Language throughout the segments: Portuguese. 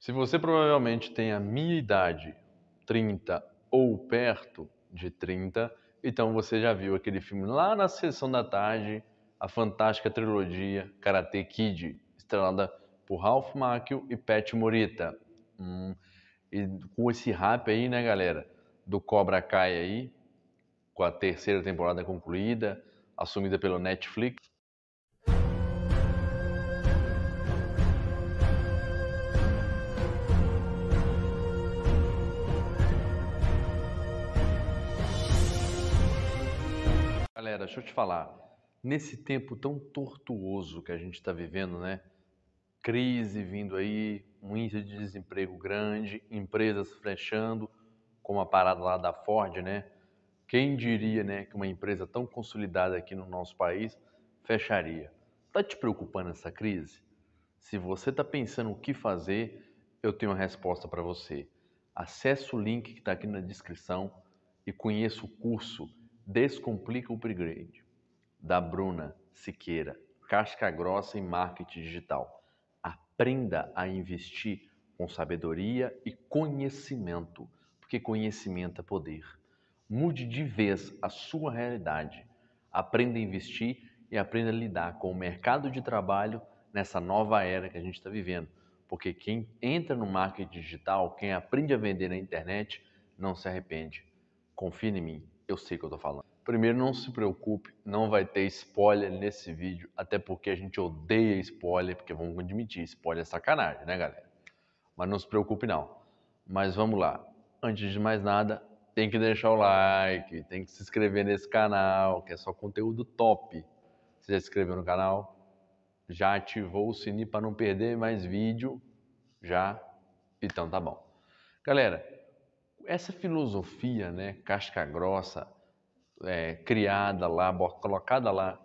Se você provavelmente tem a minha idade, 30 ou perto de 30, então você já viu aquele filme lá na sessão da tarde, a fantástica trilogia Karate Kid, estrelada por Ralph Macchio e Pat Morita. Hum, e com esse rap aí, né, galera, do Cobra Kai aí, com a terceira temporada concluída, assumida pelo Netflix, Galera, deixa eu te falar. Nesse tempo tão tortuoso que a gente está vivendo, né? Crise vindo aí, um índice de desemprego grande, empresas fechando, como a parada lá da Ford, né? Quem diria, né, que uma empresa tão consolidada aqui no nosso país fecharia? Tá te preocupando essa crise? Se você está pensando o que fazer, eu tenho a resposta para você. Acesse o link que está aqui na descrição e conheça o curso Descomplica o Upgrade, da Bruna Siqueira, casca grossa em marketing digital. Aprenda a investir com sabedoria e conhecimento, porque conhecimento é poder. Mude de vez a sua realidade. Aprenda a investir e aprenda a lidar com o mercado de trabalho nessa nova era que a gente está vivendo. Porque quem entra no marketing digital, quem aprende a vender na internet, não se arrepende. Confie em mim. Eu sei o que eu tô falando. Primeiro, não se preocupe, não vai ter spoiler nesse vídeo, até porque a gente odeia spoiler, porque vamos admitir, spoiler é sacanagem, né, galera? Mas não se preocupe não. Mas vamos lá. Antes de mais nada, tem que deixar o like, tem que se inscrever nesse canal, que é só conteúdo top. Você já se inscreveu no canal? Já ativou o sininho para não perder mais vídeo? Já? Então tá bom. Galera, essa filosofia, né, casca grossa, é, criada lá, colocada lá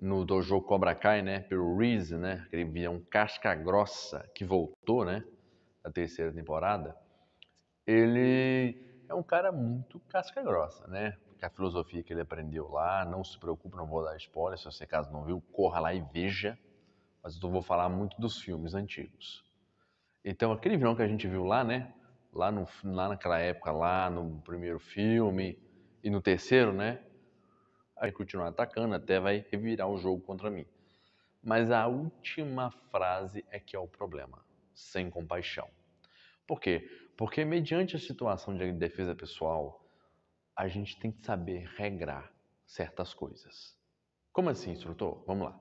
no dojo Cobra Kai, né, pelo Reese, né, aquele vilão casca grossa que voltou, né, na terceira temporada, ele é um cara muito casca grossa, né, porque a filosofia que ele aprendeu lá, não se preocupe, não vou dar spoiler, se você caso não viu, corra lá e veja, mas eu vou falar muito dos filmes antigos. Então, aquele vilão que a gente viu lá, né, lá, no, lá naquela época, lá no primeiro filme e no terceiro, né? Aí continuar atacando até vai revirar o jogo contra mim. Mas a última frase é que é o problema, sem compaixão. Por quê? Porque mediante a situação de defesa pessoal, a gente tem que saber regrar certas coisas. Como assim, instrutor? Vamos lá.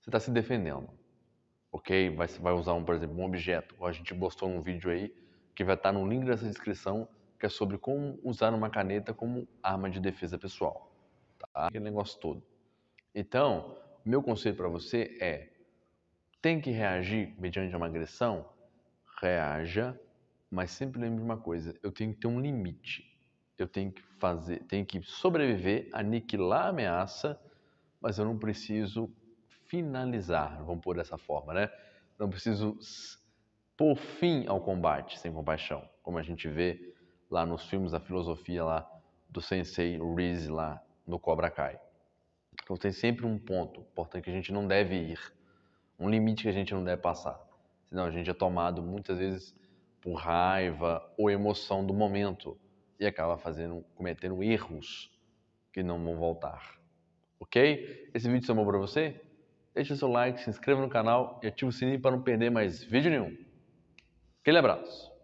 Você está se defendendo, ok? Vai, vai usar, um, por exemplo, um objeto. A gente postou um vídeo aí que vai estar no link dessa descrição, que é sobre como usar uma caneta como arma de defesa pessoal. Tá? Aquele negócio todo. Então, meu conselho para você é: tem que reagir mediante uma agressão? Reaja, mas sempre lembre uma coisa: eu tenho que ter um limite. Eu tenho que fazer, tenho que sobreviver, aniquilar a ameaça, mas eu não preciso finalizar, vamos por dessa forma, né? Não preciso pôr fim ao combate sem compaixão, como a gente vê lá nos filmes da filosofia lá do sensei Riz lá no Cobra Kai. Então tem sempre um ponto importante que a gente não deve ir, um limite que a gente não deve passar. Senão a gente é tomado muitas vezes por raiva ou emoção do momento e acaba fazendo, cometendo erros que não vão voltar. Ok? Esse vídeo bom para você? Deixe seu like, se inscreva no canal e ative o sininho para não perder mais vídeo nenhum. Aquele abraço.